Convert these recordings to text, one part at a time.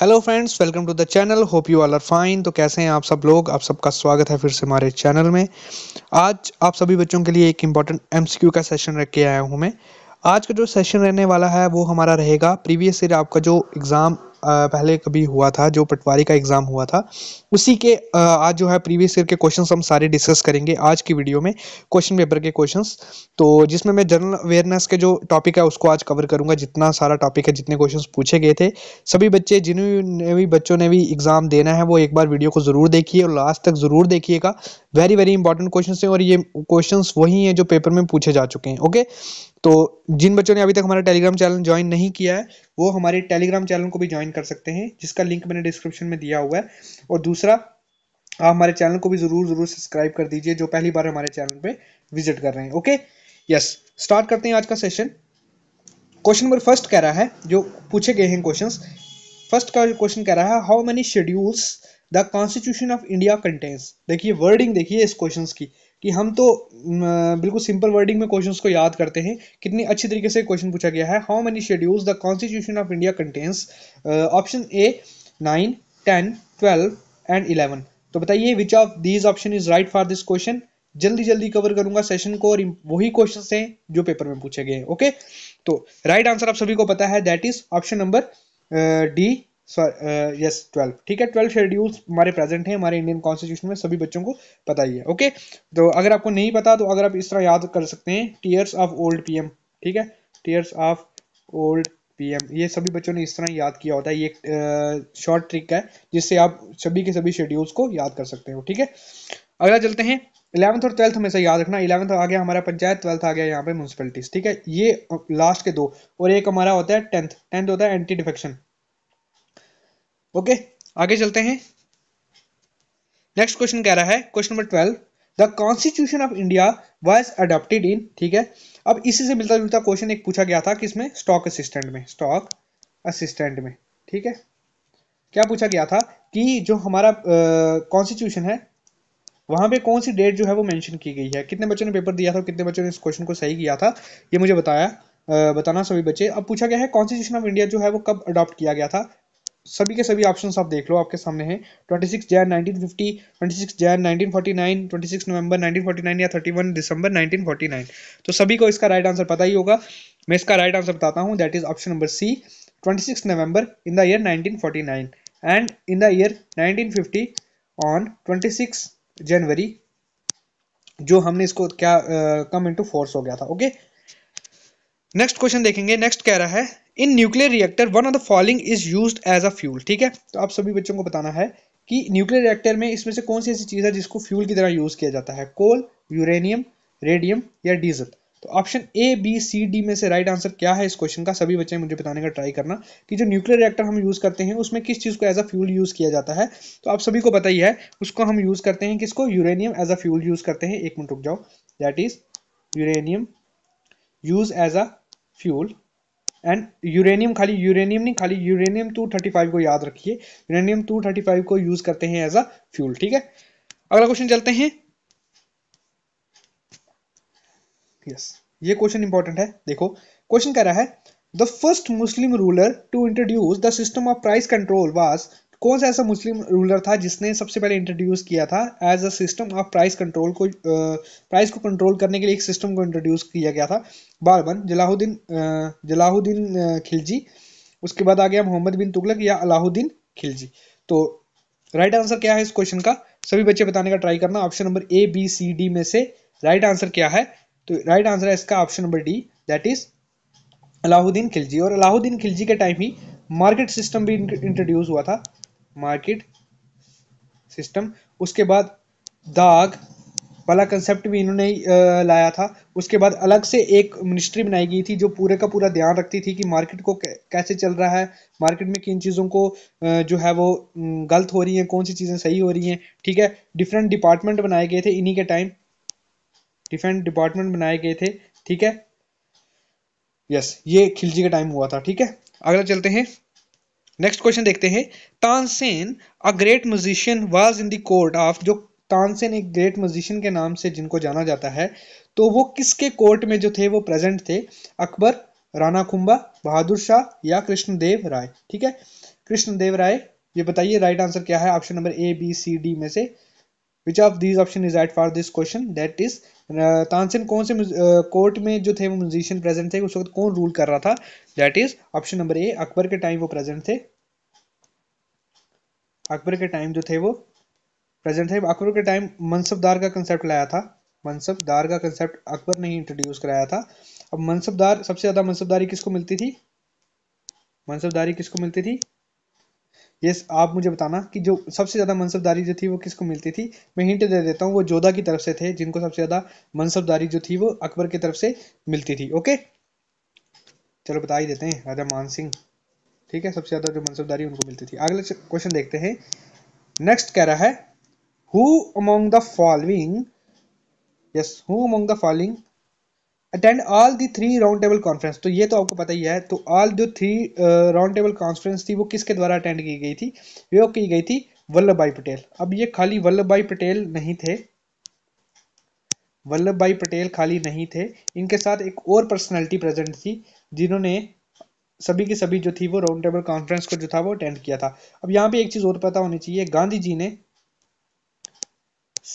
Hello friends welcome to the channel hope you all are fine तो कैसे हैं आप सब लोग आप सबका स्वागत है फिर से हमारे चैनल में आज आप सभी बच्चों के लिए एक इम्पॉर्टेंट एमसीक्यू का सेशन रख के आया हूं मैं आज का जो सेशन रहने वाला है वो हमारा रहेगा प्रीवियस ईयर आपका जो एग्ज़ाम पहले कभी हुआ था जो पटवारी का एग्ज़ाम हुआ था उसी के आज जो है प्रीवियस ईयर के क्वेश्चन हम सारे डिस्कस करेंगे आज की वीडियो में क्वेश्चन पेपर के क्वेश्चन तो जिसमें मैं जनरल अवेयरनेस के जो टॉपिक है उसको आज कवर करूंगा जितना सारा टॉपिक है जितने क्वेश्चन पूछे गए थे सभी बच्चे जिन्होंने भी बच्चों ने भी एग्ज़ाम देना है वो एक बार वीडियो को ज़रूर देखिए और लास्ट तक ज़रूर देखिएगा वेरी वेरी इंपॉर्टेंट क्वेश्चन हैं और ये क्वेश्चन वही हैं जो पेपर में पूछे जा चुके हैं ओके तो जिन बच्चों ने अभी तक हमारा टेलीग्राम चैनल ज्वाइन नहीं किया है वो हमारे टेलीग्राम चैनल को भी ज्वाइन कर सकते हैं जिसका लिंक मैंने डिस्क्रिप्शन में दिया हुआ है और दूसरा आप हमारे चैनल को भी ज़रूर ज़रूर सब्सक्राइब कर दीजिए जो पहली बार हमारे चैनल पे विजिट कर रहे हैं ओके यस स्टार्ट करते हैं आज का सेशन क्वेश्चन नंबर फर्स्ट कह रहा है जो पूछे गए हैं क्वेश्चंस फर्स्ट का क्वेश्चन कह रहा है how many schedules the constitution of India contains देखिए वर्डिंग देखिए इस क्वेश्चन की कि हम तो बिल्कुल सिंपल वर्डिंग में क्वेश्चन को याद करते हैं कितनी अच्छी तरीके से क्वेश्चन पूछा गया है how many schedules the constitution of India contains option A nine ten twelve and eleven तो बताइए which of these option is right for this question जल्दी जल्दी कवर करूंगा सेशन को और वही क्वेश्चन हैं जो पेपर में पूछे गए ओके तो राइट right आंसर आप सभी को पता है that is option number D yes twelve uh, ठीक है ट्वेल्व शेड्यूल्स हमारे प्रेजेंट हैं हमारे इंडियन कॉन्स्टिट्यूशन में सभी बच्चों को पता ही है ओके तो अगर आपको नहीं पता तो अगर आप इस तरह याद कर सकते हैं टीयर्स ऑफ ओल्ड पीएम ठीक है टीयर्स ऑफ ओल्ड पीएम ये सभी बच्चों ने इस तरह याद किया होता है ये शॉर्ट uh, ट्रिक है जिससे आप सभी के सभी शेड्यूल्स को याद कर सकते हो ठीक है अगला चलते हैं इलेवंथ और ट्वेल्थ हमेशा याद रखना इलेवंथ आ गया हमारा पंचायत ट्वेल्थ आ गया यहाँ पे म्यूनसिपलिटीज ठीक है ये लास्ट uh, के दो और एक हमारा होता है टेंथ टेंथ होता है एंटी डिफेक्शन ओके आगे चलते हैं नेक्स्ट क्वेश्चन कह रहा है question number twelve the constitution of India was adopted in ठीक है अब इसी से मिलता जुलता क्वेश्चन एक पूछा गया था किसमें स्टॉक असिस्टेंट में स्टॉक असिस्टेंट में ठीक है क्या पूछा गया था कि जो हमारा कॉन्स्टिट्यूशन है वहां पे कौन सी डेट जो है वो मेंशन की गई है कितने बच्चों ने पेपर दिया था कितने बच्चों ने इस क्वेश्चन को सही किया था ये मुझे बताया बताना सभी बच्चे अब पूछा गया है कॉन्स्टिट्यूशन ऑफ इंडिया जो है वो कब अडॉप्ट किया गया था सभी के सभी ऑप्शंस आप देख लो आपके सामने हैं 26 जैन 1950, 26 जैन 1949, 26 नवंबर 1949 या 31 दिसंबर 1949 तो सभी को इसका राइट आंसर पता ही होगा मैं इसका राइट आंसर बताता हूँ that is option number C 26 November in the year 1949 and in the year 1950 on 26 January जो हमने इसको क्या कम इनटू फोर्स हो गया था ओके नेक्स्ट क्वेश्चन देखेंगे नेक्स्ट कह रहा है in nuclear reactor one of the following is use as a fuel ठीक है तो आप सभी बच्चों को बताना है कि न्यूक्लियर रिएक्टर में इसमें से कौन सी ऐसी चीज़ है जिसको फ्यूल की तरह यूज़ किया जाता है कोल यूरेनियम रेडियम या डीजल तो option A B C D में से राइट आंसर क्या है इस क्वेश्चन का सभी बच्चे मुझे बताने का ट्राई करना कि जो न्यूक्लियर रिएक्टर हम यूज़ करते हैं उसमें किस चीज़ को एज अ फ्यूल यूज़ किया जाता है तो आप सभी को बताइए है उसको हम यूज़ करते हैं किसको uranium as a fuel use करते हैं एक मिनट रुक जाओ that is uranium use as a fuel and uranium खाली यूरेनियम नहीं खाली यूरेनियम 235 को याद रखिए यूरेनियम 235 को यूज करते हैं एज अ फ्यूल ठीक है अगला क्वेश्चन चलते हैं यस ये क्वेश्चन इंपॉर्टेंट है देखो क्वेश्चन कह रहा है the first Muslim ruler to introduce the system of price control was कौन सा ऐसा मुस्लिम रूलर था जिसने सबसे पहले इंट्रोड्यूस किया था as a system of price control को प्राइस को कंट्रोल करने के लिए एक सिस्टम को इंट्रोड्यूस किया गया था बारबन जलाहुद्दीन जलाहुद्दीन खिलजी उसके बाद आ गया मोहम्मद बिन तुगलक या अलाहुद्दीन खिलजी तो राइट right आंसर क्या है इस क्वेश्चन का सभी बच्चे बताने का ट्राई करना option number A B C D में से राइट right आंसर क्या है तो राइट right आंसर है इसका option number D that is Alauddin Khilji और अलाउद्दीन खिलजी के टाइम ही मार्केट सिस्टम भी इंट्रोड्यूस हुआ था मार्केट सिस्टम उसके बाद दाग वाला कंसेप्ट भी इन्होंने लाया था उसके बाद अलग से एक मिनिस्ट्री बनाई गई थी जो पूरे का पूरा ध्यान रखती थी कि मार्केट को कैसे चल रहा है मार्केट में किन चीज़ों को जो है वो गलत हो रही हैं कौन सी चीज़ें सही हो रही हैं ठीक है डिफरेंट डिपार्टमेंट बनाए गए थे इन्हीं के टाइम डिफरेंट डिपार्टमेंट बनाए गए थे ठीक है यस ये खिलजी का टाइम हुआ था ठीक है अगला चलते हैं नेक्स्ट क्वेश्चन देखते हैं Tansen a great musician was in the court of जो तानसेन एक ग्रेट म्यूजिशियन के नाम से जिनको जाना जाता है तो वो किसके कोर्ट में जो थे वो प्रेजेंट थे अकबर राणा खुम्बा बहादुर शाह या कृष्णदेव राय ठीक है कृष्णदेव राय ये बताइए राइट आंसर क्या है option number A B C D में से which of these option is right for this question that is Tansen कौन से कोर्ट में जो थे वो म्यूजिशियन प्रेजेंट थे उस वक्त कौन रूल कर रहा था that is option number A Akbar के टाइम वो प्रेजेंट थे अकबर के टाइम जो थे वो प्रेजेंट थे अकबर के टाइम मनसबदार का कंसेप्ट लाया था मनसबदार का कंसेप्ट अकबर ने ही इंट्रोड्यूस कराया था अब मनसबदार सबसे ज़्यादा मनसबदारी किसको मिलती थी मनसबदारी किसको मिलती थी यस आप मुझे बताना कि जो सबसे ज़्यादा मनसबदारी जो थी वो किसको मिलती थी मैं हिंट दे देता हूँ वो जोधा की तरफ से थे जिनको सबसे ज़्यादा मनसबदारी जो थी वो अकबर की तरफ से मिलती थी ओके चलो बता ही देते हैं राजा मान सिंह ठीक है सबसे ज़्यादा जो मनसबदारी उनको मिलती थी अगला क्वेश्चन देखते हैं नेक्स्ट कह रहा है who among the following yes who among the following attend all the three round table conference तो ये तो आपको पता ही है तो ऑल जो थ्री राउंड टेबल कॉन्फ्रेंस थी वो किसके द्वारा अटेंड की गई थी वो की गई थी वल्लभ भाई पटेल अब ये खाली वल्लभ भाई पटेल नहीं थे वल्लभ भाई पटेल खाली नहीं थे इनके साथ एक और पर्सनैलिटी प्रेजेंट थी जिन्होंने सभी की सभी जो थी वो राउंड टेबल कॉन्फ्रेंस को जो था वो अटेंड किया था अब यहाँ पे एक चीज़ और पता होनी चाहिए गांधी जी ने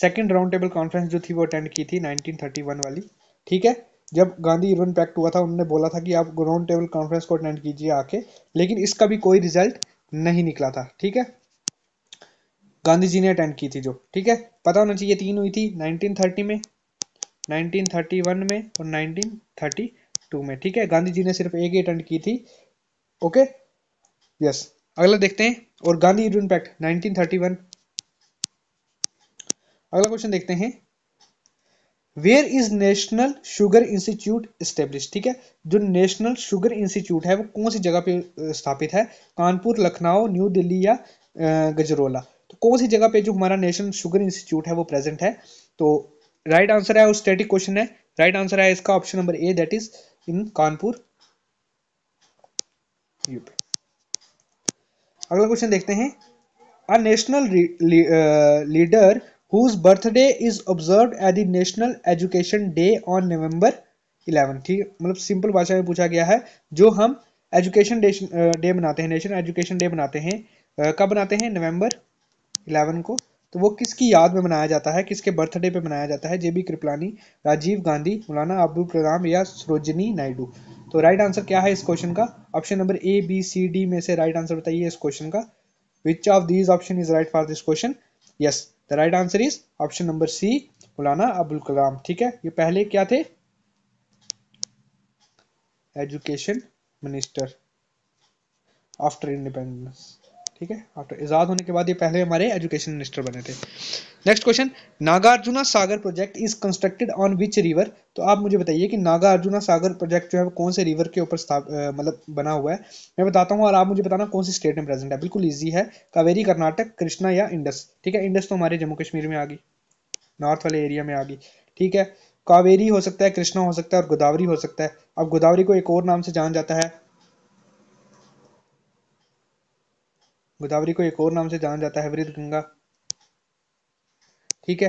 सेकेंड राउंड टेबल कॉन्फ्रेंस जो थी वो अटेंड की थी 1931 वाली ठीक है जब गांधी इवन पैक्ट हुआ था उन्होंने बोला था कि आप ग्राउंड टेबल कॉन्फ्रेंस को अटेंड कीजिए आके लेकिन इसका भी कोई रिजल्ट नहीं निकला था ठीक है गांधी जी ने अटेंड की थी जो ठीक है पता होना चाहिए तीन हुई थी 1930 में 1931 में और 1932 में ठीक है गांधी जी ने सिर्फ एक ही अटेंड की थी ओके यस अगला देखते हैं और गांधी इरविन पैक्ट 1931 अगला क्वेश्चन देखते हैं where is national sugar institute establish ठीक है जो नेशनल शुगर इंस्टीट्यूट है वो कौन सी जगह पे स्थापित है कानपुर लखनऊ न्यू दिल्ली या गजरोला तो कौन सी जगह पे जो हमारा नेशनल शुगर इंस्टीट्यूट है वो प्रेजेंट है तो राइट right आंसर है और स्टेटिक क्वेश्चन है राइट right आंसर है इसका option number A that is in Kanpur UP अगला क्वेश्चन देखते हैं a national leader whose birthday is observed at the National Education Day on November 11 ठीक है मतलब सिंपल भाषा में पूछा गया है जो हम एजुकेशन डे डे मनाते हैं नेशनल एजुकेशन डे मनाते हैं कब मनाते हैं नवंबर 11 को तो वो किसकी याद में मनाया जाता है किसके बर्थडे पे मनाया जाता है जेबी कृपलानी राजीव गांधी मौलाना अब्दुल कलाम या सरोजनी नायडू तो राइट आंसर क्या है इस क्वेश्चन का option number A B C D में से राइट आंसर बताइए इस क्वेश्चन का which of these option is right for this question yes the right answer is option number C Maulana Abul कलाम ठीक है ये पहले क्या थे एजुकेशन मिनिस्टर आफ्टर इंडिपेंडेंस ठीक है आफ्टर हाँ, तो आज़ाद होने के बाद ये पहले हमारे एजुकेशन मिनिस्टर बने थे next question Nagarjuna Sagar project is constructed on which river तो आप मुझे बताइए कि नागार्जुना सागर प्रोजेक्ट जो है वो कौन से रिवर के ऊपर मतलब बना हुआ है मैं बताता हूँ और आप मुझे बताना कौन सी स्टेट में प्रेजेंट है बिल्कुल ईजी है कावेरी कर्नाटक कृष्णा या इंडस ठीक है इंडस तो हमारे जम्मू कश्मीर में आ गई नॉर्थ वाले एरिया में आ गई ठीक है कावेरी हो सकता है कृष्णा हो सकता है और गोदावरी हो सकता है अब गोदावरी को एक और नाम से जान जाता है गोदावरी को एक और नाम से जाना जाता है वृद्ध गंगा ठीक है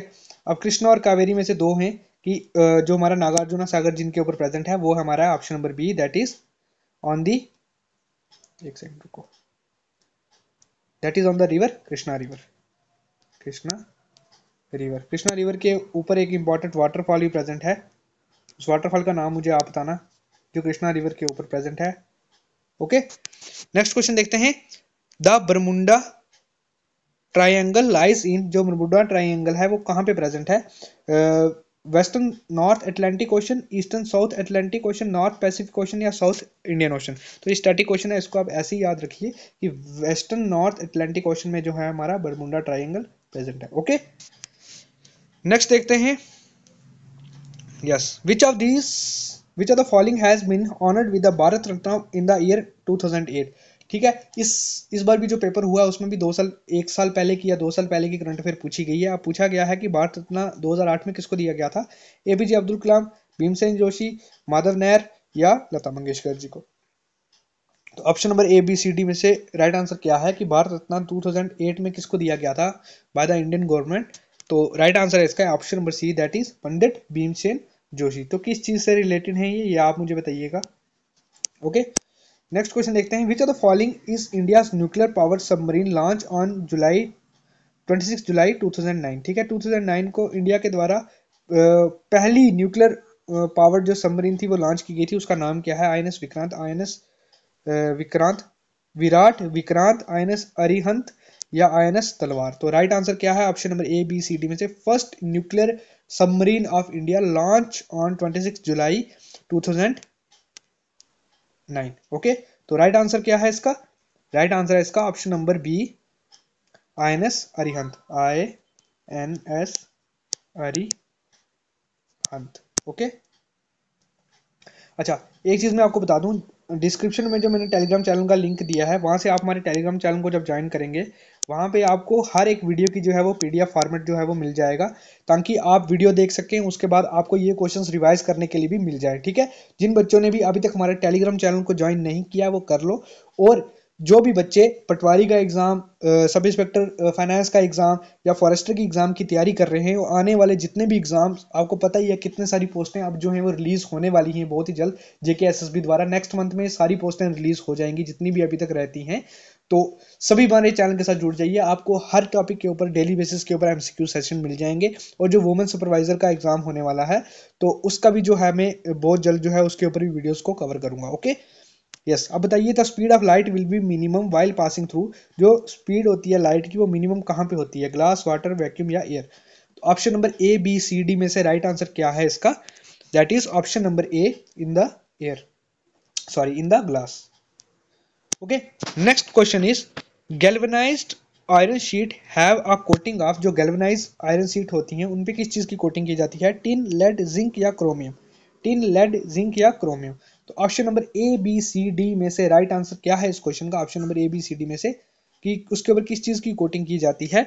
अब कृष्णा और कावेरी में से दो हैं कि जो हमारा नागार्जुना सागर जिनके ऊपर प्रेजेंट है वो हमारा option number B that is on the एक सेकंड रुको that is on the river Krishna river Krishna river Krishna river के ऊपर एक इंपॉर्टेंट वाटरफॉल भी प्रेजेंट है उस वाटरफॉल का नाम मुझे आप बताना जो कृष्णा रिवर के ऊपर प्रेजेंट है ओके नेक्स्ट क्वेश्चन देखते हैं the Bermuda triangle lies in जो बरमुंडा ट्राइंगल है वो कहाँ पे प्रेजेंट है western north Atlantic ocean eastern south Atlantic ocean north Pacific ocean या साउथ इंडियन ओशन तो ये स्टैटिक क्वेश्चन है इसको आप ऐसे ही याद रखिए कि वेस्टर्न नॉर्थ एटलांटिक ओशन में जो है हमारा बरमुंडा ट्राइंगल प्रेजेंट है ओके नेक्स्ट देखते हैं yes which of these which of the following has been honoured with the Bharat Ratna in the year ठीक है इस इस बार भी जो पेपर हुआ है उसमें भी दो साल एक साल पहले की या दो साल पहले की करंट अफेयर पूछी गई है अब पूछा गया है कि भारत रत्न 2008 में किसको दिया गया था एपीजे अब्दुल कलाम भीमसेन जोशी माधव नायर या लता मंगेशकर जी को तो option number A B C D में से राइट आंसर क्या है कि भारत रत्न 2008 में किसको दिया गया था बाय द इंडियन गवर्नमेंट तो राइट आंसर है इसका option number C that is Pandit Bhimsen Joshi तो किस चीज से रिलेटेड है ये, ये आप मुझे बताइएगा ओके okay? नेक्स्ट क्वेश्चन देखते हैं which of the following is India nuclear power submarine launch on July 26 July 2009 ठीक है 2009 को इंडिया के द्वारा पहली न्यूक्लियर पावर जो सबमरीन थी वो लॉन्च की गई थी उसका नाम क्या है आई विक्रांत आई विक्रांत विराट विक्रांत आई अरिहंत या आई तलवार तो राइट आंसर क्या है option number A B C D में से first nuclear submarine of India launch on 26 July 2009 nine okay तो राइट आंसर क्या है इसका राइट आंसर है इसका option number B I N S Arihant I N S Arihant okay अच्छा एक चीज़ मैं आपको बता दूं डिस्क्रिप्शन में जो मैंने टेलीग्राम चैनल का लिंक दिया है वहां से आप हमारे टेलीग्राम चैनल को जब ज्वाइन करेंगे वहाँ पे आपको हर एक वीडियो की जो है वो पीडीएफ फॉर्मेट जो है वो मिल जाएगा ताकि आप वीडियो देख सकें उसके बाद आपको ये क्वेश्चंस रिवाइज करने के लिए भी मिल जाए ठीक है जिन बच्चों ने भी अभी तक हमारे टेलीग्राम चैनल को ज्वाइन नहीं किया वो कर लो और जो भी बच्चे पटवारी का एग्ज़ाम सब इंस्पेक्टर फाइनेंस का एग्ज़ाम या फॉरेस्टर की एग्ज़ाम की तैयारी कर रहे हैं और आने वाले जितने भी एग्ज़ाम्स आपको पता ही है कितने सारी पोस्टें अब जो हैं वो रिलीज़ होने वाली हैं बहुत ही जल्द जेके एसएसबी द्वारा नेक्स्ट मंथ में सारी पोस्टें रिलीज़ हो जाएंगी जितनी भी अभी तक रहती हैं तो सभी बारे चैनल के साथ जुड़ जाइए आपको हर टॉपिक के ऊपर डेली बेसिस के ऊपर एमसीक्यू सेशन मिल जाएंगे और जो वुमेन सुपरवाइजर का एग्ज़ाम होने वाला है तो उसका भी जो है मैं बहुत जल्द जो है उसके ऊपर भी वीडियोज़ को कवर करूँगा ओके यस अब बताइए the speed of light will be minimum while passing through जो स्पीड होती है लाइट की वो मिनिमम कहाँ पे होती है ग्लास वाटर वैक्यूम या एयर तो option number A B C D में से राइट right आंसर क्या है इसका that is option number A in the air sorry in the glass okay next question is galvanised iron sheet have a coating of जो galvanise iron sheet होती हैं उन पर किस चीज़ की कोटिंग की जाती है टिन लेड जिंक या क्रोमियम टिन लेड जिंक या क्रोमियम तो option number A B C D में से राइट right आंसर क्या है इस क्वेश्चन का option number A B C D में से कि उसके ऊपर किस चीज़ की कोटिंग की जाती है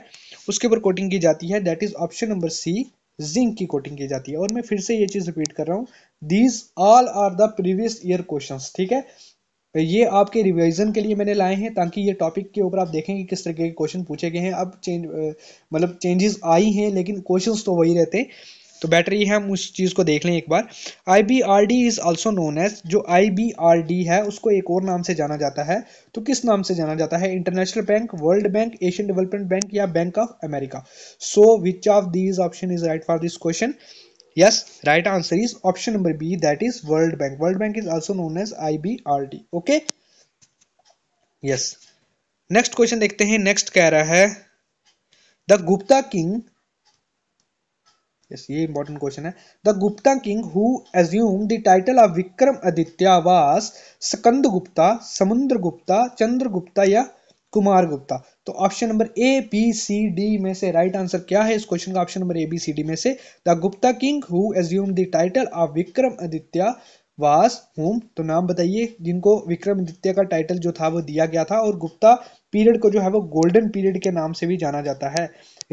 उसके ऊपर कोटिंग की जाती है that is option number C zinc की कोटिंग की जाती है और मैं फिर से ये चीज़ रिपीट कर रहा हूँ these all are the previous year question ठीक है तो ये आपके रिवीजन के लिए मैंने लाए हैं ताकि ये टॉपिक के ऊपर आप देखें कि किस तरीके के क्वेश्चन पूछे गए हैं अब चेंज मतलब चेंजेस आई हैं लेकिन क्वेश्चंस तो वही रहते हैं तो बैटरी है हम उस चीज़ को देख लें एक बार I B R D is also known as जो आई बी आर डी है उसको एक और नाम से जाना जाता है तो किस नाम से जाना जाता है international bank world bank Asian development bank या bank of America so which of these option is right for this question yes right answer is option number B that is world bank world bank is also known as I B R D okay yes next question देखते हैं next कह रहा है the Gupta king yes ये important question है the Gupta king who assume the title of Vikram Aditya was Skanda Gupta समुद्र गुप्ता चंद्र गुप्ता या कुमार गुप्ता तो option number A B C D में से राइट right आंसर क्या है इस क्वेश्चन का option number A B C D में से the Gupta king who assume the title of Vikram Aditya was home तो नाम बताइए जिनको विक्रम आदित्य का टाइटल जो था वो दिया गया था और गुप्ता पीरियड को जो है वो गोल्डन पीरियड के नाम से भी जाना जाता है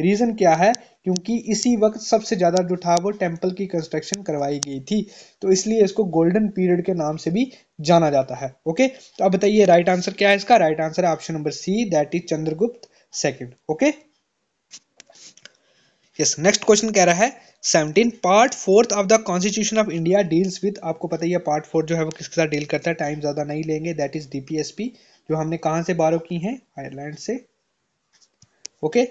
रीजन क्या है क्योंकि इसी वक्त सबसे ज़्यादा जो था वो टेम्पल की कंस्ट्रक्शन करवाई गई थी तो इसलिए इसको गोल्डन पीरियड के नाम से भी जाना जाता है ओके तो अब बताइए राइट आंसर क्या है इसका राइट आंसर है option number C that is Chandragupta second okay yes next question कह रहा है seventeen part fourth of the constitution of India deals with आपको पता ही है पार्ट फोर्थ जो है वो किसके साथ डील करता है टाइम ज़्यादा नहीं लेंगे दैट इज डीपीएसपी जो हमने कहां से बारो की है आयरलैंड से ओके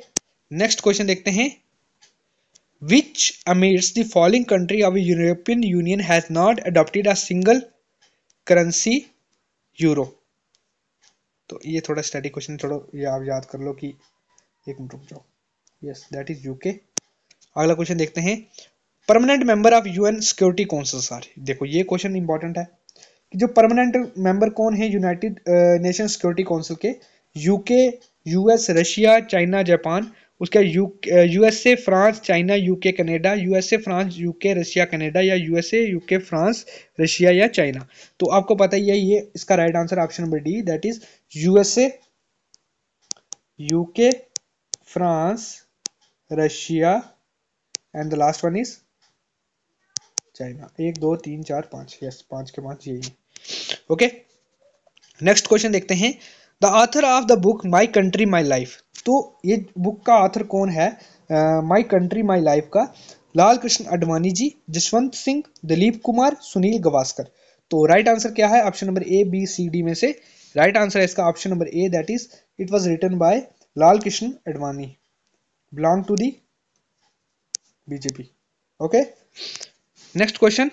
नेक्स्ट क्वेश्चन देखते हैं which amidst the falling country of European Union has not adopted a single currency euro तो ये थोड़ा स्टडी क्वेश्चन थोड़ा ये आप याद कर लो कि एक मिनट रुक जाओ यस दैट इज यूके अगला क्वेश्चन देखते हैं permanent member of UN security council sir देखो ये क्वेश्चन इंपॉर्टेंट है कि जो परमानेंट मेंबर कौन है यूनाइटेड नेशन सिक्योरिटी काउंसिल के UK US Russia China Japan उसके बाद U USA France China UK Canada USA France UK Russia Canada या यूएसए यूके फ्रांस रशिया या चाइना तो आपको पता ही है ये इसका right answer option number D that is USA UK France Russia and the last one is China एक दो तीन चार पांच यस पांच के पांच यही ओके नेक्स्ट क्वेश्चन देखते हैं the author of the book my country my life तो ये बुक का आथर कौन है माई कंट्री माई लाइफ का लाल कृष्ण अडवाणी जी जसवंत सिंह दिलीप कुमार सुनील गवास्कर तो राइट आंसर क्या है option number A B C D में से राइट आंसर है इसका option number A that is it was written by Lal Krishna Advani belong to the BJP okay next question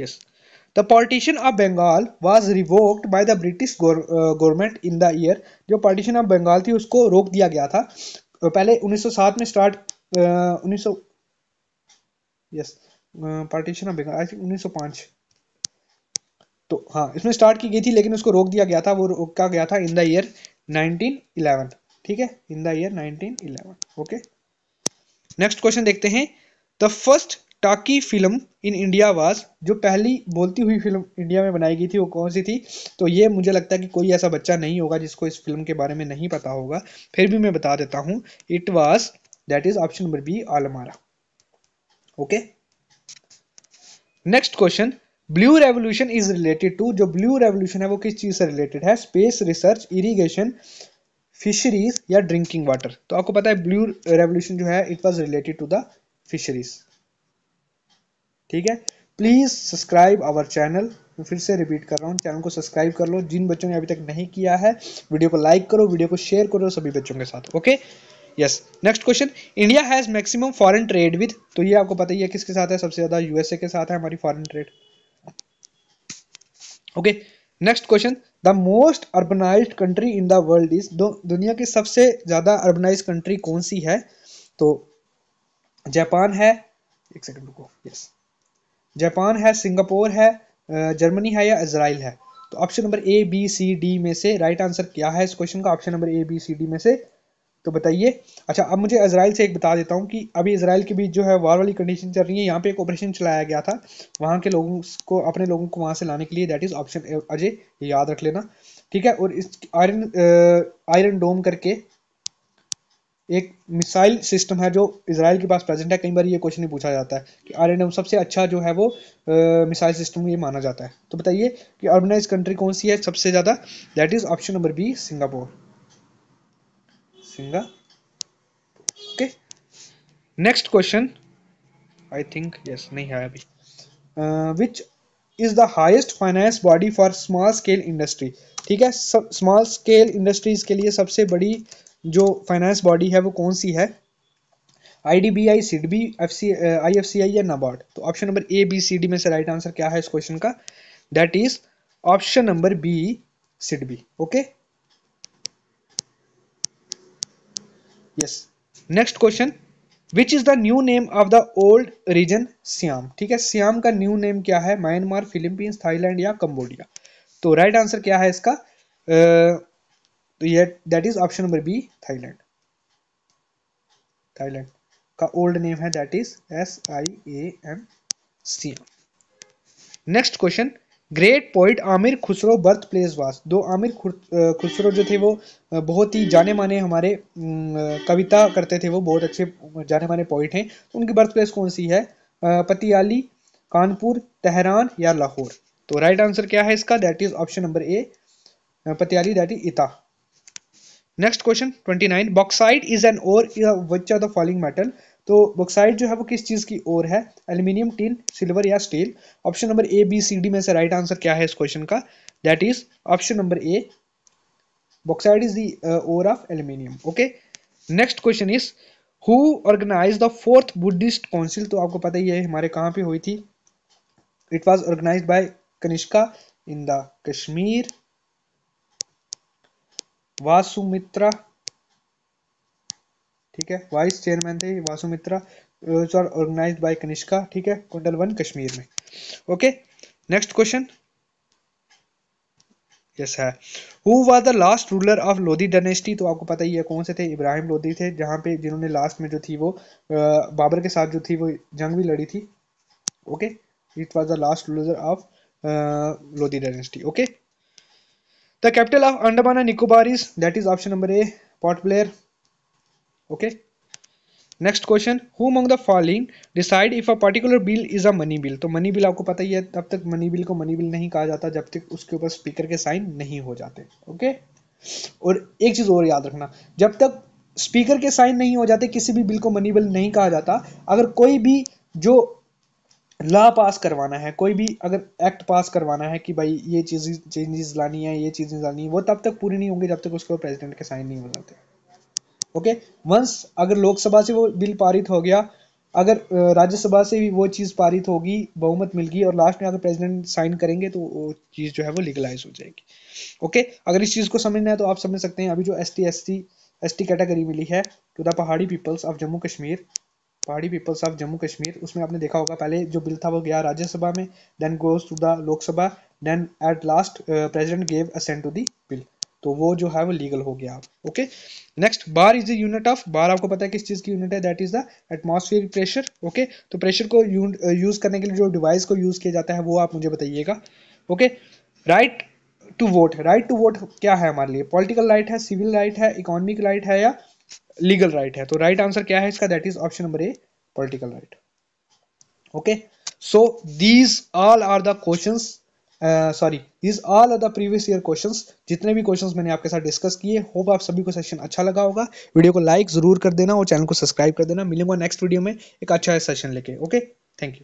yes The partition of Bengal was revoked by the British government in the year जो partition of Bengal थी उसको रोक दिया गया था पहले 1907 में start उन्नीस yes partition of Bengal I think 1905 तो हाँ इसमें स्टार्ट की गई थी लेकिन उसको रोक दिया गया था वो रोका गया था इन द ईयर 1911 ठीक है in the year 1911 okay next question देखते हैं the first talkie film in India was जो पहली बोलती हुई फिल्म इंडिया में बनाई गई थी वो कौन सी थी तो ये मुझे लगता है कि कोई ऐसा बच्चा नहीं होगा जिसको इस फिल्म के बारे में नहीं पता होगा फिर भी मैं बता देता हूँ it was that is option number B आलमारा okay next question blue revolution is related to जो ब्लू रेवोल्यूशन है वो किस चीज़ से रिलेटेड है स्पेस रिसर्च इरीगेशन फिशरीज या ड्रिंकिंग वाटर तो आपको पता है ब्लू रेवोल्यूशन जो है it was related to the fisheries ठीक है प्लीज़ सब्सक्राइब आवर चैनल मैं फिर से रिपीट कर रहा हूँ चैनल को सब्सक्राइब कर लो जिन बच्चों ने अभी तक नहीं किया है वीडियो को लाइक करो वीडियो को शेयर करो सभी बच्चों के साथ okay yes next question India has maximum foreign trade with तो ये आपको पता ही है किसके साथ है सबसे ज़्यादा यूएसए के साथ है हमारी foreign trade okay next question the most urbanize country in the world is दुनिया की सबसे ज़्यादा अर्बनाइज कंट्री कौन सी है तो जापान है एक सेकंड रुको यस yes. जापान है सिंगापुर है जर्मनी है या इसराइल है तो option number A B C D में से राइट आंसर क्या है इस क्वेश्चन का option number A B C D में से तो बताइए अच्छा अब मुझे इसराइल से एक बता देता हूँ कि अभी इसराइल के बीच जो है वार वाली कंडीशन चल रही है यहाँ पे एक ऑपरेशन चलाया गया था वहाँ के लोगों को अपने लोगों को वहाँ से लाने के लिए दैट इज़ ऑप्शन अजय याद रख लेना ठीक है और इस आयरन आयरन डोम करके एक मिसाइल सिस्टम है जो इसराइल के पास प्रेजेंट है कई बार ये क्वेश्चन ही पूछा जाता है कि आर सबसे अच्छा जो है वो मिसाइल सिस्टम ये माना जाता है तो बताइए कि ऑर्गेनाइज कंट्री कौन सी है सबसे ज़्यादा that is option number B Singapore सिंगा okay next question I think yes नहीं है अभी which is the highest finance body for small scale industry ठीक है स्मॉल स्केल इंडस्ट्रीज के लिए सबसे बड़ी जो फाइनेंस बॉडी है वो कौन सी है I D B I C SIDBI F C I F C I या नाबार्ड तो option number A B C D में से राइट आंसर क्या है इस क्वेश्चन का that is option number B SIDBI okay yes next question which is the new name of the old region Siam ठीक है सियाम का न्यू नेम क्या है म्यांमार फिलीपींस थाईलैंड या कंबोडिया तो राइट right आंसर क्या है इसका uh, तो ये that is option number B Thailand Thailand का ओल्ड नेम है that is S I A M C next question great poet Amir Khusro birth place was दो आमिर खुसरो जो थे वो बहुत ही जाने माने हमारे कविता करते थे वो बहुत अच्छे जाने माने पोइट हैं तो उनकी बर्थ प्लेस कौन सी है पतियाली कानपुर तेहरान या लाहौर तो राइट right आंसर क्या है इसका that is option number A Patiali that is Etah next question twenty nine bauxite is an ore which are the following metal तो बॉक्साइड जो है वो किस चीज़ की ओर है एल्यूमिनियम टीन सिल्वर या steel option number A B C D में से राइट right आंसर क्या है इस क्वेश्चन का that is option number A bauxite is the ore of aluminium okay next question is who organize the fourth Buddhist council तो आपको पता ही है हमारे कहाँ पे हुई थी it was organize by Kanishka in the Kashmir Vasumitra ठीक है वाइस चेयरमैन थे Vasumitra rose organize by Kanishka ठीक है कुंडल वन कश्मीर में ओके नेक्स्ट क्वेश्चन यस है who was the last ruler of Lodhi dynasty तो आपको पता ही है कौन से थे इब्राहिम लोधी थे जहां पे जिन्होंने लास्ट में जो थी वो बाबर के साथ जो थी वो जंग भी लड़ी थी okay it was the last ruler of Lodhi dynasty okay The capital of Andaman and Nicobar is that is option number A Port Blair. Okay. Next question who among the following decide if a particular bill is a money bill तो money bill आपको पता ही है तब तक money bill को money bill नहीं कहा जाता जब तक उसके ऊपर स्पीकर के साइन नहीं हो जाते ओके okay? और एक चीज़ और याद रखना जब तक स्पीकर के साइन नहीं हो जाते किसी भी बिल को मनी बिल नहीं कहा जाता अगर कोई भी जो लॉ पास करवाना है कोई भी अगर एक्ट पास करवाना है कि भाई ये चीज़ चेंजेस लानी है ये चीज़ें लानी है वो तब तक पूरी नहीं होंगी जब तक उसको प्रेसिडेंट के साइन नहीं हो जाते ओके वंस अगर लोकसभा से वो बिल पारित हो गया अगर राज्यसभा से भी वो चीज़ पारित होगी बहुमत मिल गई और लास्ट में अगर प्रेसिडेंट साइन करेंगे तो वो चीज़ जो है वो लीगलाइज हो जाएगी ओके अगर इस चीज़ को समझना है तो आप समझ सकते हैं अभी जो S T S C S T category मिली है to the Pahari peoples of Jammu Kashmir Pahari peoples of Jammu Kashmir उसमें आपने देखा होगा पहले जो बिल था वो गया राज्यसभा में then goes to the Lok Sabha then at last president gave assent to the bill तो वो जो है वो लीगल हो गया okay next bar is the unit of bar आपको पता है किस चीज़ की यूनिट है that is the atmosphere pressure okay तो प्रेशर को यूज uh, करने के लिए जो डिवाइस को यूज किया जाता है वो आप मुझे बताइएगा okay right to vote right to vote क्या है हमारे लिए पॉलिटिकल राइट है सिविल राइट है इकोनॉमिक राइट है या लीगल राइट है तो राइट आंसर क्या है इसका that is option number A political right okay so these all are the question sorry this all are the previous year questions जितने भी क्वेश्चंस मैंने आपके साथ डिस्कस किए होप आप सभी को सेशन अच्छा लगा होगा वीडियो को लाइक जरूर कर देना और चैनल को सब्सक्राइब कर देना मिलेंगे नेक्स्ट वीडियो में एक अच्छा सेशन लेके ओके थैंक यू